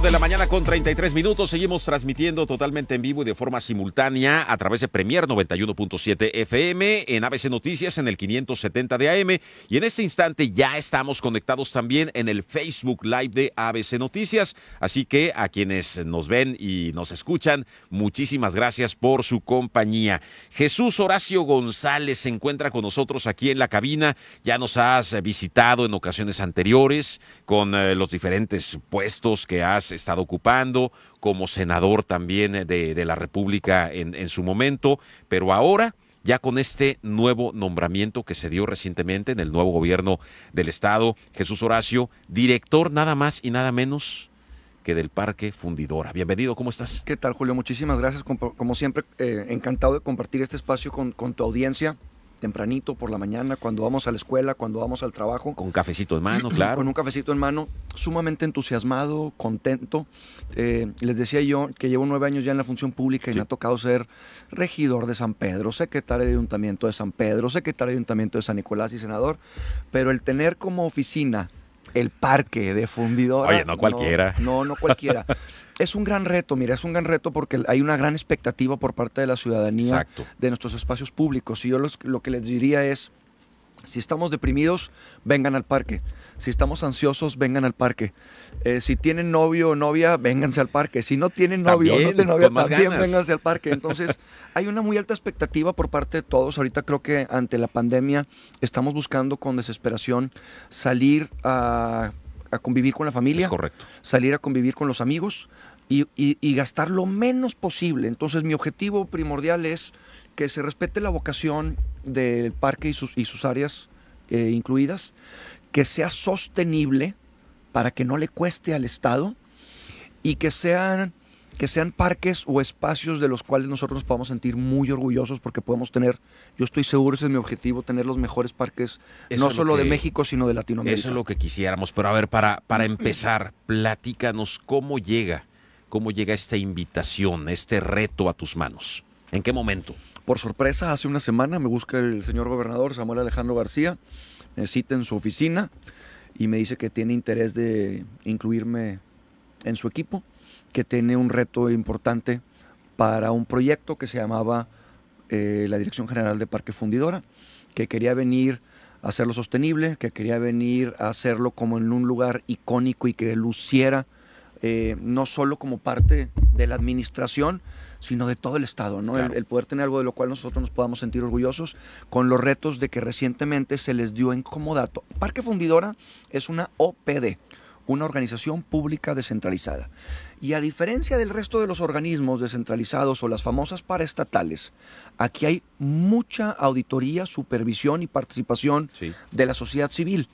de la mañana con 33 minutos. Seguimos transmitiendo totalmente en vivo y de forma simultánea a través de Premier 91.7 FM, en ABC Noticias en el 570 de AM. Y en este instante ya estamos conectados también en el Facebook Live de ABC Noticias. Así que a quienes nos ven y nos escuchan, muchísimas gracias por su compañía. Jesús Horacio González se encuentra con nosotros aquí en la cabina. Ya nos has visitado en ocasiones anteriores con eh, los diferentes puestos que has estado ocupando, como senador también eh, de, la República en, su momento, pero ahora ya con este nuevo nombramiento que se dio recientemente en el nuevo gobierno del estado, Jesús Horacio, director nada más y nada menos que del Parque Fundidora. Bienvenido, ¿cómo estás? ¿Qué tal, Julio? Muchísimas gracias, como, siempre, eh, encantado de compartir este espacio con tu audiencia tempranito por la mañana, cuando vamos a la escuela, cuando vamos al trabajo. Con un cafecito en mano, claro. Con un cafecito en mano, sumamente entusiasmado, contento. Eh, les decía yo que llevo nueve años ya en la función pública y me ha tocado ser regidor de San Pedro, secretario de Ayuntamiento de San Pedro, secretario de Ayuntamiento de San Nicolás y senador, pero el tener como oficina el parque de fundidora. Oye, no cualquiera. no, no cualquiera. Es un gran reto, mira, es un gran reto porque hay una gran expectativa por parte de la ciudadanía de nuestros espacios públicos. Y yo lo que les diría es, si estamos deprimidos, vengan al parque. Si estamos ansiosos, vengan al parque. Eh, si tienen novio o novia, vénganse al parque. Si no tienen novio o novia, también vénganse al parque. Entonces, hay una muy alta expectativa por parte de todos. Ahorita creo que ante la pandemia estamos buscando con desesperación salir a a convivir con la familia, correcto. salir a convivir con los amigos y, gastar lo menos posible. Entonces mi objetivo primordial es que se respete la vocación del parque y sus, áreas eh, incluidas, que sea sostenible para que no le cueste al Estado y que sean que sean parques o espacios de los cuales nosotros nos podamos sentir muy orgullosos porque podemos tener, yo estoy seguro, ese es mi objetivo, tener los mejores parques, no solo de México, sino de Latinoamérica. Eso es lo que quisiéramos, pero a ver, para, para mm. empezar, platícanos cómo llega, cómo llega esta invitación, este reto a tus manos. ¿En qué momento? Por sorpresa, hace una semana me busca el señor gobernador Samuel Alejandro García, me cita en su oficina y me dice que tiene interés de incluirme en su equipo que tiene un reto importante para un proyecto que se llamaba eh, la Dirección General de Parque Fundidora, que quería venir a hacerlo sostenible, que quería venir a hacerlo como en un lugar icónico y que luciera eh, no solo como parte de la administración, sino de todo el Estado, ¿no? El, poder tener algo de lo cual nosotros nos podamos sentir orgullosos con los retos de que recientemente se les dio en comodato. Parque Fundidora es una OPD, una organización pública descentralizada. Y a diferencia del resto de los organismos descentralizados o las famosas paraestatales, aquí hay mucha auditoría, supervisión y participación de la sociedad civil.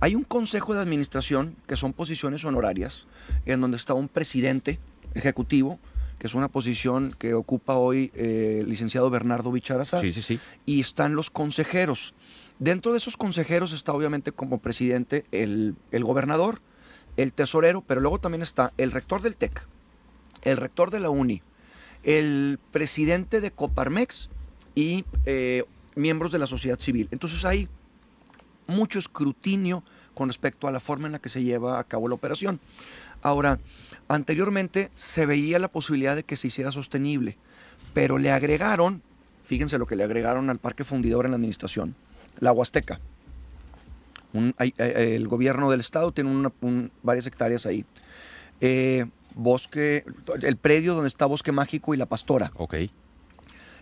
Hay un consejo de administración que son posiciones honorarias, en donde está un presidente ejecutivo, que es una posición que ocupa hoy el eh, licenciado Bernardo Bicharazá. Sí, Y están los consejeros. Dentro de esos consejeros está obviamente como presidente el, el gobernador, el tesorero, pero luego también está el rector del TEC, el rector de la UNI, el presidente de Coparmex y eh, miembros de la sociedad civil. Entonces hay mucho escrutinio con respecto a la forma en la que se lleva a cabo la operación. Ahora, anteriormente se veía la posibilidad de que se hiciera sostenible, pero le agregaron, fíjense lo que le agregaron al parque fundidor en la administración, la Huasteca el gobierno del estado tiene varias hectáreas ahí. Eh, bosque, el predio donde está Bosque Mágico y La Pastora. Ok.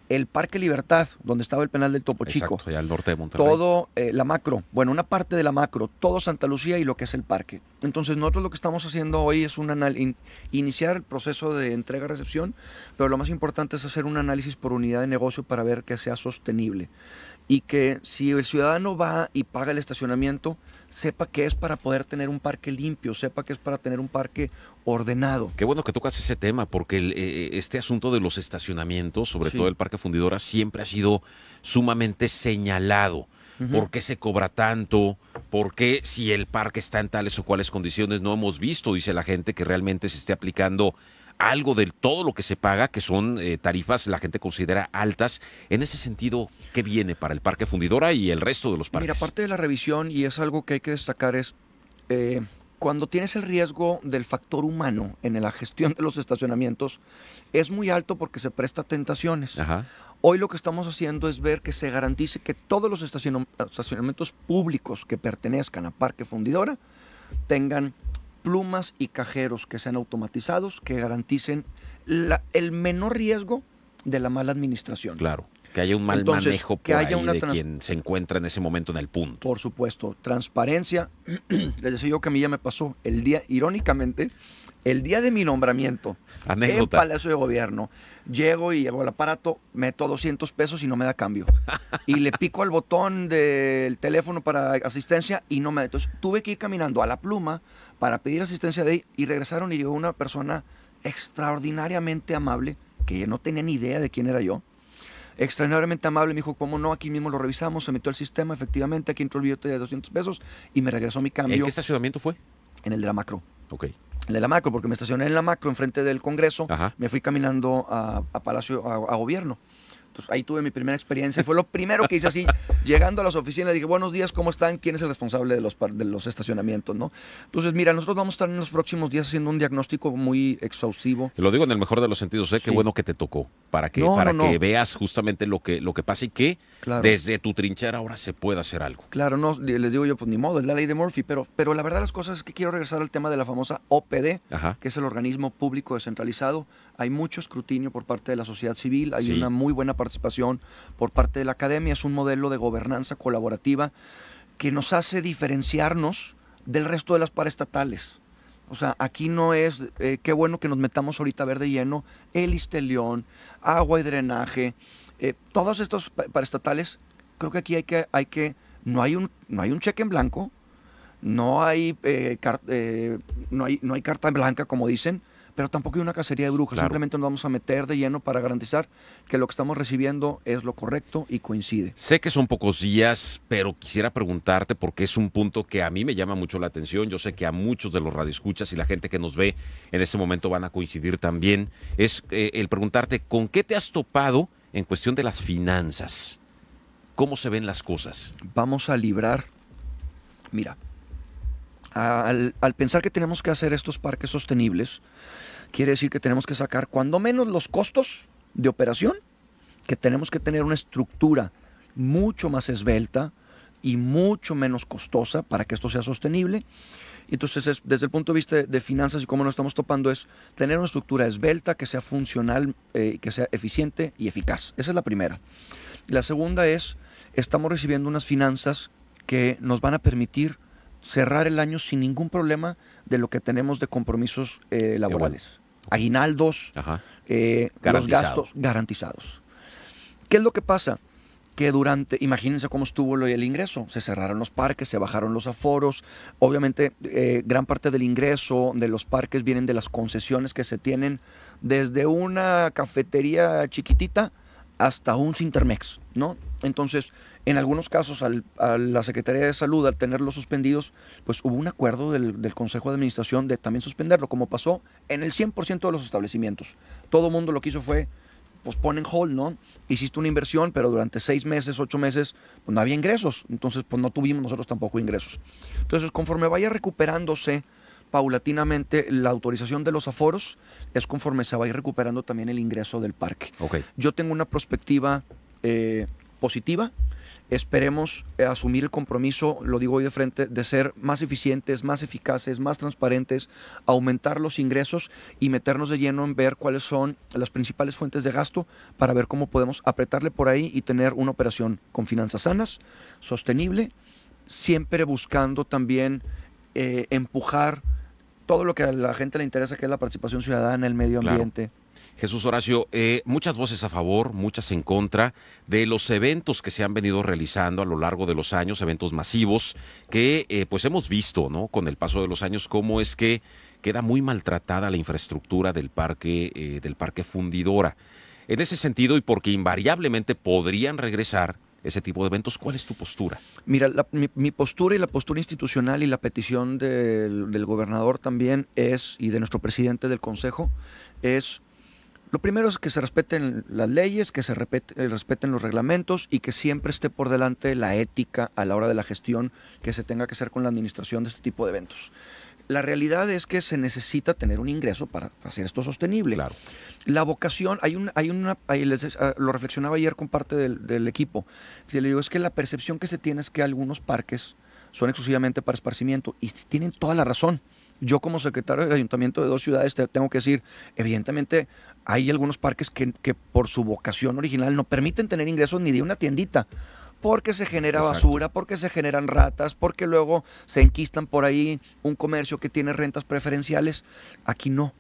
El Parque Libertad, donde estaba el penal del Topo Chico. al norte de Todo eh, la macro, bueno, una parte de la macro, todo Santa Lucía y lo que es el parque. Entonces, nosotros lo que estamos haciendo hoy es un iniciar el proceso de entrega-recepción, pero lo más importante es hacer un análisis por unidad de negocio para ver que sea sostenible y que si el ciudadano va y paga el estacionamiento, sepa que es para poder tener un parque limpio, sepa que es para tener un parque ordenado. Qué bueno que tocas ese tema, porque eh, eh, este asunto de los estacionamientos, sobre todo el parque fundidora, siempre ha sido sumamente señalado. ¿Por qué se cobra tanto? ¿Por qué si el parque está en tales o cuales condiciones no hemos visto, dice la gente, que realmente se esté aplicando algo de todo lo que se paga, que son eh, tarifas la gente considera altas. En ese sentido, ¿qué viene para el Parque Fundidora y el resto de los parques? Mira, aparte de la revisión, y es algo que hay que destacar, es eh, cuando tienes el riesgo del factor humano en la gestión de los estacionamientos, es muy alto porque se presta tentaciones. Hoy lo que estamos haciendo es ver que se garantice que todos los estacionamientos públicos que pertenezcan a Parque Fundidora tengan plumas y cajeros que sean automatizados, que garanticen la, el menor riesgo de la mala administración. Claro. Que haya un mal manejo por de quien se encuentra en ese momento en el punto. Por supuesto, transparencia. Les decía yo que a mí ya me pasó el día, irónicamente, el día de mi nombramiento Anécdota. en Palacio de Gobierno, llego y llevo el aparato, meto 200 pesos y no me da cambio. y le pico al botón del teléfono para asistencia y no me da. Entonces tuve que ir caminando a la pluma para pedir asistencia de ahí y regresaron y llegó una persona extraordinariamente amable que no tenía ni idea de quién era yo. Extraordinariamente amable, me dijo, ¿cómo no? Aquí mismo lo revisamos, se metió al sistema, efectivamente, aquí entró el billete de 200 pesos y me regresó mi cambio. ¿En qué estacionamiento fue? En el de la macro. Ok de la macro, porque me estacioné en la macro enfrente del Congreso, me fui caminando a, Palacio, a, Gobierno ahí tuve mi primera experiencia. Fue lo primero que hice así, llegando a las oficinas, dije, buenos días, ¿cómo están? ¿Quién es el responsable de los, de los estacionamientos? ¿no? Entonces, mira, nosotros vamos a estar en los próximos días haciendo un diagnóstico muy exhaustivo. Lo digo en el mejor de los sentidos, qué bueno que te tocó, para que, para que veas justamente lo que, lo que pasa y que desde tu trinchera ahora se pueda hacer algo. Claro, no, les digo yo, pues ni modo, es la ley de Murphy, pero, pero la verdad las cosas es que quiero regresar al tema de la famosa OPD, que es el organismo público descentralizado. Hay mucho escrutinio por parte de la sociedad civil, hay una muy buena participación por parte de la academia. Es un modelo de gobernanza colaborativa que nos hace diferenciarnos del resto de las paraestatales. O sea, aquí no es, eh, qué bueno que nos metamos ahorita a ver de lleno el Istelión, agua y drenaje, eh, todos estos paraestatales, creo que aquí hay que, hay que no, hay un, no hay un cheque en blanco, no hay, eh, no, hay, no hay carta en blanca como dicen, pero tampoco hay una cacería de brujas. Simplemente nos vamos a meter de lleno para garantizar que lo que estamos recibiendo es lo correcto y coincide. Sé que son pocos días, pero quisiera preguntarte porque es un punto que a mí me llama mucho la atención. Yo sé que a muchos de los radioescuchas y la gente que nos ve en este momento van a coincidir también. Es eh, el preguntarte con qué te has topado en cuestión de las finanzas. ¿Cómo se ven las cosas? Vamos a librar. Mira, al, pensar que tenemos que hacer estos parques sostenibles, quiere decir que tenemos que sacar cuando menos los costos de operación, que tenemos que tener una estructura mucho más esbelta y mucho menos costosa para que esto sea sostenible. Entonces, desde el punto de vista de, finanzas y cómo nos estamos topando, es tener una estructura esbelta que sea funcional, eh, que sea eficiente y eficaz. Esa es la primera. La segunda es, estamos recibiendo unas finanzas que nos van a permitir cerrar el año sin ningún problema de lo que tenemos de compromisos eh, laborales. Aguinaldos, eh, los gastos garantizados. ¿Qué es lo que pasa? que durante, imagínense cómo estuvo el ingreso, se cerraron los parques, se bajaron los aforos, obviamente eh, gran parte del ingreso de los parques vienen de las concesiones que se tienen desde una cafetería chiquitita hasta un Cintermex, ¿no? Entonces, en algunos casos, a la Secretaría de Salud, al tenerlos suspendidos, pues hubo un acuerdo del, Consejo de Administración de también suspenderlo, como pasó en el 100% de los establecimientos. Todo mundo lo que hizo fue, pues ponen hold, ¿no? Hiciste una inversión, pero durante seis meses, ocho meses, pues no había ingresos. Entonces, pues no tuvimos nosotros tampoco ingresos. Entonces, conforme vaya recuperándose paulatinamente la autorización de los aforos, es conforme se vaya recuperando también el ingreso del parque. Okay. Yo tengo una perspectiva... Eh, positiva. Esperemos eh, asumir el compromiso, lo digo hoy de frente, de ser más eficientes, más eficaces, más transparentes, aumentar los ingresos y meternos de lleno en ver cuáles son las principales fuentes de gasto para ver cómo podemos apretarle por ahí y tener una operación con finanzas sanas, sostenible, siempre buscando también eh, empujar todo lo que a la gente le interesa, que es la participación ciudadana, el medio ambiente, Jesús Horacio, eh, muchas voces a favor, muchas en contra de los eventos que se han venido realizando a lo largo de los años, eventos masivos, que eh, pues hemos visto, ¿no? Con el paso de los años, cómo es que queda muy maltratada la infraestructura del parque, eh, del parque fundidora. En ese sentido, y porque invariablemente podrían regresar ese tipo de eventos, ¿cuál es tu postura? Mira, mi, postura y la postura institucional y la petición del, del gobernador también es, y de nuestro presidente del consejo, es lo primero es que se respeten las leyes, que se eh, respeten los reglamentos y que siempre esté por delante la ética a la hora de la gestión que se tenga que hacer con la administración de este tipo de eventos. La realidad es que se necesita tener un ingreso para hacer esto sostenible. Claro. La vocación, hay, un, hay una, ah, lo reflexionaba ayer con parte del, equipo, que le digo es que la percepción que se tiene es que algunos parques son exclusivamente para esparcimiento y tienen toda la razón yo como secretario del ayuntamiento de dos ciudades tengo que decir, evidentemente hay algunos parques que, por su vocación original no permiten tener ingresos ni de una tiendita. Porque se genera basura, porque se generan ratas, porque luego se enquistan por ahí un comercio que tiene rentas preferenciales. Aquí no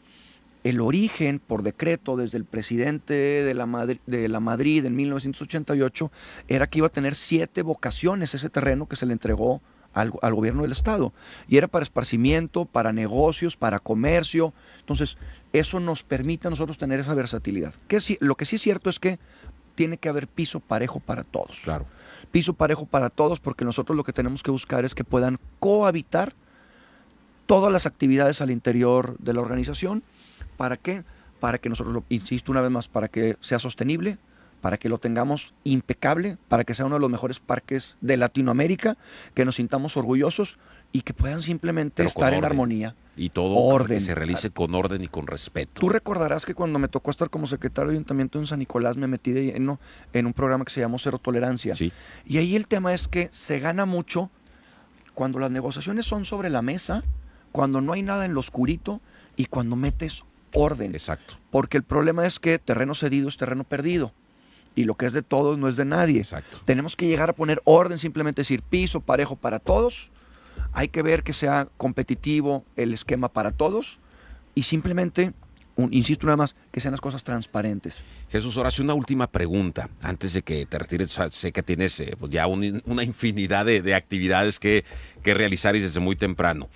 el origen por decreto desde el presidente de la, de la Madrid en 1988 era que iba a tener siete vocaciones ese terreno que se le entregó al, gobierno del Estado. Y era para esparcimiento, para negocios, para comercio. Entonces, eso nos permite a nosotros tener esa versatilidad. Que sí, lo que sí es cierto es que tiene que haber piso parejo para todos. Claro. Piso parejo para todos, porque nosotros lo que tenemos que buscar es que puedan cohabitar todas las actividades al interior de la organización. ¿Para qué? Para que nosotros, insisto una vez más, para que sea sostenible, para que lo tengamos impecable, para que sea uno de los mejores parques de Latinoamérica, que nos sintamos orgullosos y que puedan simplemente estar en armonía. Y todo orden. que se realice con orden y con respeto. Tú recordarás que cuando me tocó estar como secretario de ayuntamiento en San Nicolás me metí de lleno en un programa que se llamó Cero Tolerancia. Y ahí el tema es que se gana mucho cuando las negociaciones son sobre la mesa, cuando no hay nada en lo oscurito y cuando metes orden. Exacto. Porque el problema es que terreno cedido es terreno perdido y lo que es de todos no es de nadie. Exacto. Tenemos que llegar a poner orden, simplemente decir piso parejo para todos. Hay que ver que sea competitivo el esquema para todos y simplemente, insisto nada más, que sean las cosas transparentes. Jesús Horacio, una última pregunta antes de que te retires. Sé que tienes eh, pues ya una infinidad de, actividades que, que realizar y desde muy temprano.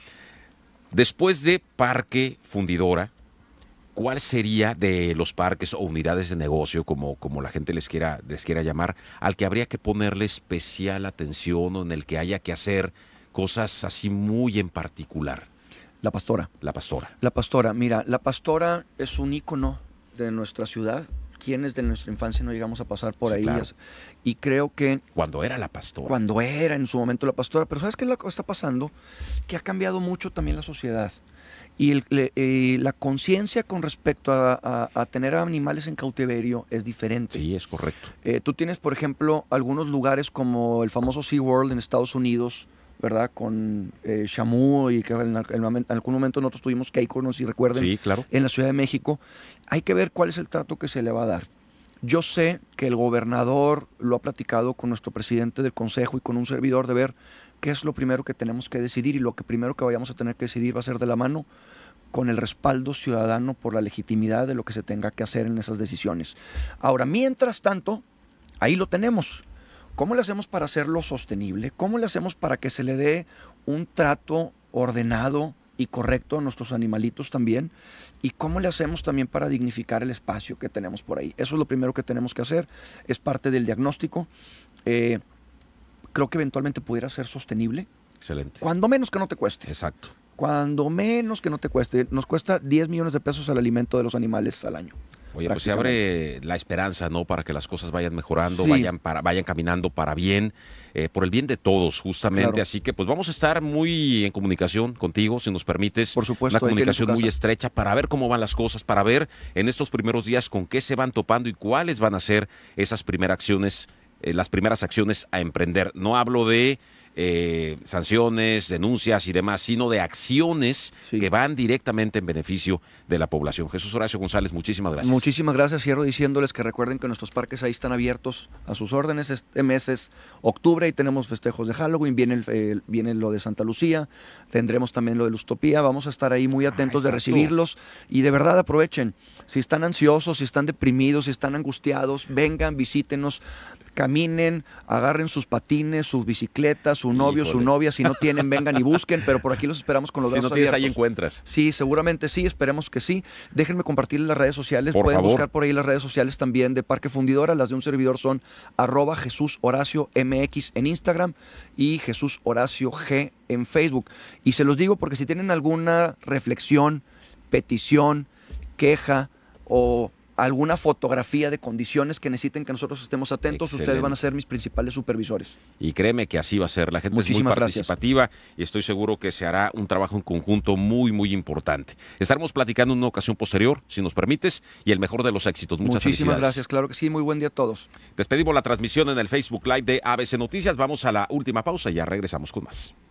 Después de Parque Fundidora, ¿cuál sería de los parques o unidades de negocio, como, como la gente les quiera, les quiera llamar, al que habría que ponerle especial atención o en el que haya que hacer cosas así muy en particular? La Pastora. La Pastora. La Pastora, mira, La Pastora es un ícono de nuestra ciudad. Quienes de nuestra infancia no llegamos a pasar por ahí? Y creo que... Cuando era La Pastora. Cuando era en su momento La Pastora. Pero ¿sabes qué es lo que está pasando? Que ha cambiado mucho también la sociedad. Y, la conciencia con respecto a, a, tener animales en cautiverio es diferente. Sí, es correcto. Eh, tú tienes, por ejemplo, algunos lugares como el famoso SeaWorld en Estados Unidos, ¿verdad? Con eh, Shamu y que en, algún momento nosotros tuvimos Keiko, no si recuerden, sí, claro. en la Ciudad de México. Hay que ver cuál es el trato que se le va a dar. Yo sé que el gobernador lo ha platicado con nuestro presidente del consejo y con un servidor de ver qué es lo primero que tenemos que decidir y lo que primero que vayamos a tener que decidir va a ser de la mano con el respaldo ciudadano por la legitimidad de lo que se tenga que hacer en esas decisiones. Ahora, mientras tanto, ahí lo tenemos. ¿Cómo le hacemos para hacerlo sostenible? ¿Cómo le hacemos para que se le dé un trato ordenado, y correcto a nuestros animalitos también. ¿Y cómo le hacemos también para dignificar el espacio que tenemos por ahí? Eso es lo primero que tenemos que hacer. Es parte del diagnóstico. Eh, creo que eventualmente pudiera ser sostenible. Excelente. Cuando menos que no te cueste. Exacto. Cuando menos que no te cueste. Nos cuesta 10 millones de pesos el alimento de los animales al año. Oye, pues se abre la esperanza, ¿no? Para que las cosas vayan mejorando, vayan, para, vayan caminando para bien, eh, por el bien de todos, justamente. Así que, pues vamos a estar muy en comunicación contigo, si nos permites. Por supuesto. Una comunicación muy estrecha para ver cómo van las cosas, para ver en estos primeros días con qué se van topando y cuáles van a ser esas primeras acciones, eh, las primeras acciones a emprender. No hablo de eh, sanciones, denuncias y demás, sino de acciones que van directamente en beneficio de la población. Jesús Horacio González, muchísimas gracias. Muchísimas gracias. Cierro diciéndoles que recuerden que nuestros parques ahí están abiertos a sus órdenes. Este mes es octubre y tenemos festejos de Halloween, viene, el, viene lo de Santa Lucía, tendremos también lo de Lustopía. Vamos a estar ahí muy ah, atentos de recibirlos y de verdad aprovechen. Si están ansiosos, si están deprimidos, si están angustiados, vengan, visítenos, caminen, agarren sus patines, sus bicicletas, su novio, su novia. Si no tienen, vengan y busquen, pero por aquí los esperamos con los dos brazos Si no tienes, ahí encuentras. Sí, seguramente sí, esperemos que sí. Déjenme compartir las redes sociales. Pueden buscar por ahí las redes sociales también de Parque Fundidora. Las de un servidor son arroba Jesús Horacio MX en Instagram y Jesús Horacio G en Facebook. Y se los digo porque si tienen alguna reflexión, petición, queja o alguna fotografía de condiciones que necesiten que nosotros estemos atentos, ustedes van a ser mis principales supervisores. Y créeme que así va a ser, la gente es muy participativa y estoy seguro que se hará un trabajo en conjunto muy, muy importante. Estaremos platicando en una ocasión posterior, si nos permites, y el mejor de los éxitos. Muchas Muchísimas gracias, claro que sí, muy buen día a todos. Despedimos la transmisión en el Facebook Live de ABC Noticias, vamos a la última pausa y ya regresamos con más.